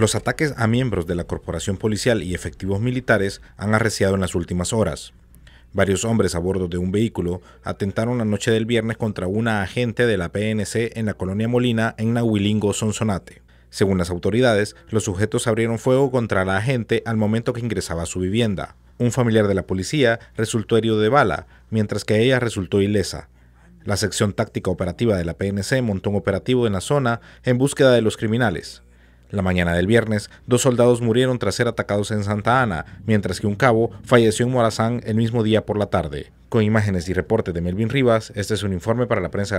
Los ataques a miembros de la corporación policial y efectivos militares han arreciado en las últimas horas. Varios hombres a bordo de un vehículo atentaron la noche del viernes contra una agente de la PNC en la colonia Molina en Nahuilingo, Sonsonate. Según las autoridades, los sujetos abrieron fuego contra la agente al momento que ingresaba a su vivienda. Un familiar de la policía resultó herido de bala, mientras que ella resultó ilesa. La sección táctica operativa de la PNC montó un operativo en la zona en búsqueda de los criminales. La mañana del viernes, dos soldados murieron tras ser atacados en Santa Ana, mientras que un cabo falleció en Morazán el mismo día por la tarde. Con imágenes y reporte de Melvin Rivas, este es un informe para la prensa